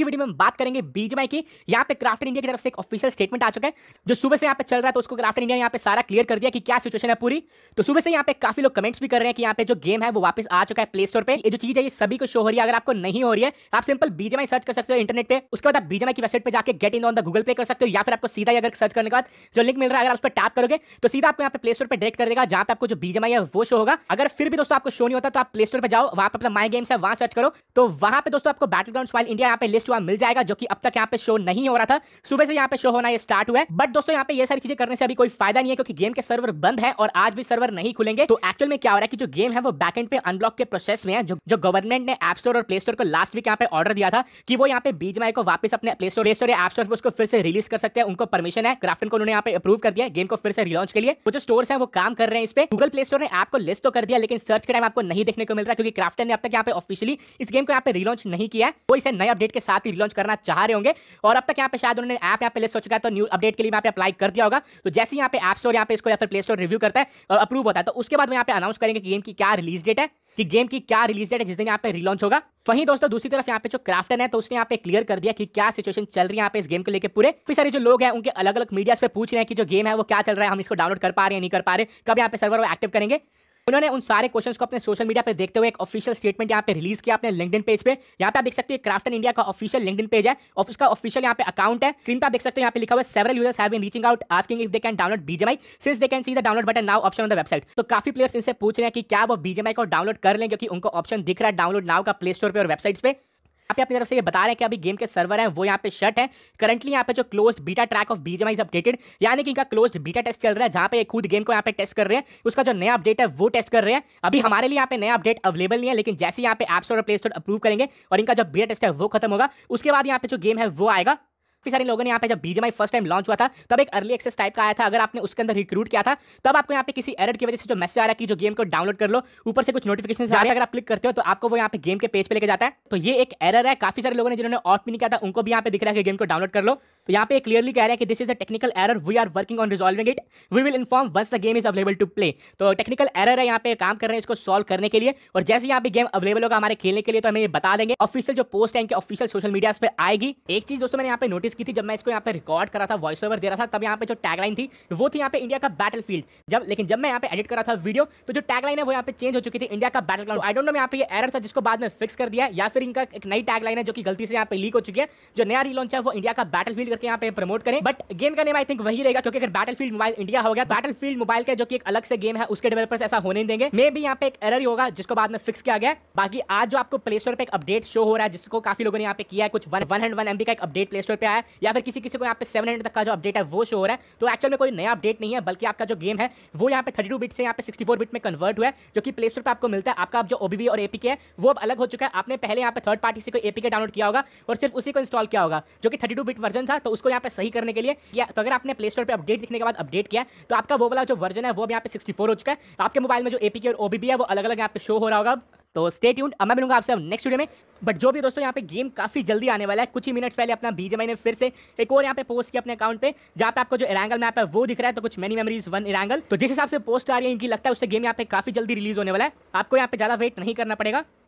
की वीडियो में हम बात करेंगे बीजमाई की यहाँ पे क्राफ्ट इंडिया की तरफ से एक ऑफिशियल स्टेटमेंट आ चुका है जो सुबह से यहाँ पे चल रहा है तो उसको क्राफ्ट इंडिया ने यहाँ पे सारा क्लियर कर दिया कि क्या सिचुएशन है पूरी तो सुबह से यहाँ पे काफी लोग कमेंट्स भी कर रहे हैं कि यहाँ पे जो गेम है वो वापस आ चुका है प्ले स्टोर पर जो चीज है ये सभी को शो हो रही है अगर आपको नहीं हो रही है आप सिंपल बीजमाई सर्च कर सकते हो इंटरनेट पर उसके बाद आप बीजमाई की वेबसाइट पर जाकर get in on the Google पे कर सकते हो या फिर आपको सीधा अगर सर्च करने के बाद जो लिंक मिल रहा है अगर आप उस पर टैप करोगे तो सीधा आपको यहाँ पे प्ले स्टोर पर डेट कर देगा जहाँ पे आपको जो बीजमाई है वो शो होगा अगर फिर भी दोस्तों आपको शो नहीं होता तो आप प्ले स्टोर पर जाओ वहाँ पर अपना माई गेम्स है वहाँ सर्च करो तो वहाँ पे दोस्तों आपको बैटल ग्राउंड इंडिया यहाँ पे लिस्ट कछुआ मिल जाएगा जो कि अब तक यहाँ पे शो नहीं हो रहा था सुबह से यहाँ पे शो होना ये स्टार्ट हुआ है बट दोस्तों यहाँ पे ये सारी चीजें करने से अभी कोई फायदा नहीं है क्योंकि गेम के सर्वर बंद है और आज भी सर्वर नहीं खुलेंगे तो एक्चुअल में क्या हो रहा है कि जो गेम है वो बैकेंड पे अनब्लॉक के प्रोसेस में है जो जो गवर्नमेंट ने एप स्टोर और प्ले स्टोर को लास्ट वीक यहाँ पे ऑर्डर दिया था कि वो यहाँ पे माई को वापस अपने प्ले स्टोर प्ले स्टोर या एप स्टोर पर उसको फिर से रिलीज कर सकते हैं उनको परमिशन है ग्राफिन को उन्होंने यहाँ पे अप्रूव कर दिया गेम को फिर से रिलॉन्च के लिए वो जो स्टोर है वो काम कर रहे हैं इस पर गूगल प्ले स्टोर ने आपको लिस्ट तो कर दिया लेकिन सर्च के टाइम आपको नहीं देखने को मिल रहा क्योंकि क्राफ्टन ने अब तक यहाँ पे ऑफिशियली इस गेम को यहाँ पे रिलॉन्च नहीं किया है वो इसे नए अपडेट के साथ ही रिलॉन्च करना चाह रहे होंगे और अब तक यहाँ पे शायद उन्होंने ऐप यहाँ पे लिस्ट हो चुका है तो न्यू अपडेट के लिए यहाँ पे अप्लाई कर दिया होगा तो जैसे यहाँ पे ऐप स्टोर यहाँ पे इसको या फिर प्ले स्टोर रिव्यू करता है और अप्रूव होता है तो उसके बाद वो यहाँ पे अनाउंस करेंगे कि गेम की क्या रिलीज डेट है कि गेम की क्या रिलीज डेट है जिस दिन यहाँ पे रिलॉन्च होगा वहीं दोस्तों दूसरी तरफ यहाँ पे जो क्राफ्टन है तो उसने यहाँ पे क्लियर कर दिया कि क्या सिचुएशन चल रही है यहाँ पे इस गेम को लेकर पूरे फिर सारे जो लोग हैं उनके अलग अलग मीडिया पे पूछ रहे हैं कि जो गेम है वो क्या चल रहा है हम इसको डाउनलोड कर पा रहे हैं नहीं कर पा रहे कब यहाँ पे सर्वर वो एक्टिव करेंगे उन्होंने उन सारे क्वेश्चन को अपने सोशल मीडिया पर देखते हुए एक ऑफिशियल स्टेटमेंट यहाँ पे रिलीज किया अपने लिंकडिन पेज पे यहाँ पे आप देख सकते हो क्राफ्टन इंडिया का ऑफिशियल लिंकडिन पेज है और उसका ऑफिशियल यहाँ पे अकाउंट है स्क्रीन पर आप देख सकते हो यहाँ पे लिखा हुआ several users have been reaching out asking if they can download BGMI since they can see the download button now option on the website तो काफी प्लेयर्स इनसे पूछ रहे हैं कि क्या वो बीजेमाई को डाउनलोड कर लें क्योंकि उनको ऑप्शन दिख रहा है डाउनलोड नाउ का प्ले स्टोर पर और वेबसाइट्स पर पे अपनी तरफ से ये बता रहे हैं कि अभी गेम के सर्वर हैं वो यहाँ पे शर्ट है करंटली यहाँ पे जो close beta track of BGMI is updated यानी कि इनका क्लोज बीटा टेस्ट चल रहा है जहाँ पे खुद गेम को यहाँ पे टेस्ट कर रहे हैं उसका जो नया अपडेट है वो टेस्ट कर रहे हैं अभी हमारे लिए यहाँ पे नया अपडेट अवेलेबल नहीं है लेकिन जैसे यहाँ पे एप स्टोर और प्ले स्टोर अप्रूव करेंगे और इनका जो बीटा टेस्ट है वो खत्म होगा उसके बाद यहाँ पे जो गेम है वो आएगा काफी सारे लोगों ने यहाँ पे जब बीजेमाई फर्स्ट टाइम लॉन्च हुआ था तब एक अर्ली एक्सेस टाइप का आया था अगर आपने उसके अंदर रिक्रूट किया था तब आपको यहाँ पे किसी एरर की वजह से जो मैसेज आ रहा है कि जो गेम को डाउनलोड कर लो ऊपर से कुछ नोटिफिकेशन आ रहा है अगर आप क्लिक करते हो तो आपको वो यहाँ पे गेम के पेज पर लेके जाता है तो ये एक एरर है काफी सारे लोगों ने जिन्होंने ऑफ भी नहीं किया था उनको भी यहाँ पे दिख रहा है कि गेम को डाउनलोड कर लो तो यहाँ पे क्लियरली कह रहा है कि this is a technical error we are working on resolving it we will inform once the game is available to play तो टेक्निकल एरर है यहाँ पे काम कर रहे हैं इसको सॉल्व करने के लिए और जैसे यहाँ पे गेम अवेलेबल होगा हमारे खेलने के लिए तो हमें ये बता देंगे ऑफिशियल जो पोस्ट है इनके ऑफिशियल सोशल मीडिया पर आएगी एक चीज दोस्तों मैंने यहाँ पे नोटिस नोटिस की थी जब मैं इसको यहाँ पे रिकॉर्ड करा था वॉइस ओवर दे रहा था तब यहाँ पे जो टैगलाइन थी वो थी यहाँ पे इंडिया का बैटल फील्ड जब लेकिन जब मैं यहाँ पे एडिट करा था वीडियो तो जो टैगलाइन है वो यहाँ पे चेंज हो चुकी थी इंडिया का battle ground I don't know यहाँ पे ये एरर था जिसको बाद में फिक्स कर दिया या फिर इनका एक नई टैगलाइन है जो कि गलती से यहाँ पे लीक हो चुकी है जो नया रीलॉन्च है वो इंडिया का बैटल फील्ड करके यहाँ पे प्रमोट करें बट गेम का नेम आई थिंक वही रहेगा क्योंकि अगर बैटल फील्ड मोबाइल इंडिया हो गया बैटल फील्ड मोबाइल का जो कि एक अलग से गेम है उसके डेवलपर्स ऐसा होने देंगे मे भी यहाँ पे एक एरर होगा जिसको बाद में फिक्स किया गया बाकी आज जो आपको प्ले स्टोर पर एक अपडेट शो हो रहा है जिसको काफी लोगों ने यहाँ पे किया है कुछ one one hundred one MB का एक अपडेट प्ले स्टोर पर आया है या फिर किसी किसी को यहाँ पे सेवन हंड्रेड तक का जो अपडेट है वो शो हो रहा है तो एक्चुअल में कोई नया अपडेट नहीं है बल्कि आपका जो गेम है वो यहाँ पे थर्टी बिट से यहाँ पे सिक्सटी बिट में कन्वर्ट हुआ है जो कि प्ले स्टोर पर आपको मिलता है आपका जो ओबीबी और एपी है वो अब अलग हो चुका है आपने पहले यहाँ पे थर्ड पार्टी से कोई एपीके डाउनलोड किया होगा और सिर्फ उसी को इंस्टॉल किया होगा जो कि थर्टी बिट वर्जन था तो उसको यहाँ पे सही करने के लिए या तो अगर आपने प्ले स्टोर पर अपडेट लिखने के बाद अपडेट किया तो आपका वो वाला जो वर्जन है वो अब यहाँ पे सिक्सटी हो चुका है आपके मोबाइल में जो एपीके और ओबीबी है वो अलग अलग यहाँ पे शो हो रहा होगा तो स्टेट यूट अब मैं मिलूंगा आपसे अब नेक्स्ट वीडियो में बट जो भी दोस्तों यहाँ पे गेम काफी जल्दी आने वाला है कुछ ही मिनट्स पहले अपना बीजे ने फिर से एक और यहाँ पे पोस्ट किया अपने अकाउंट पे जहाँ पे आपको जो इरांगल मैप है वो दिख रहा है तो कुछ मेनी मेमरीज वन इरांगल तो जिस हिसाब से पोस्ट आ रही है इनकी लगता है उससे गेम यहाँ पे काफी जल्दी रिलीज होने वाला है आपको यहाँ पे ज्यादा वेट नहीं करना पड़ेगा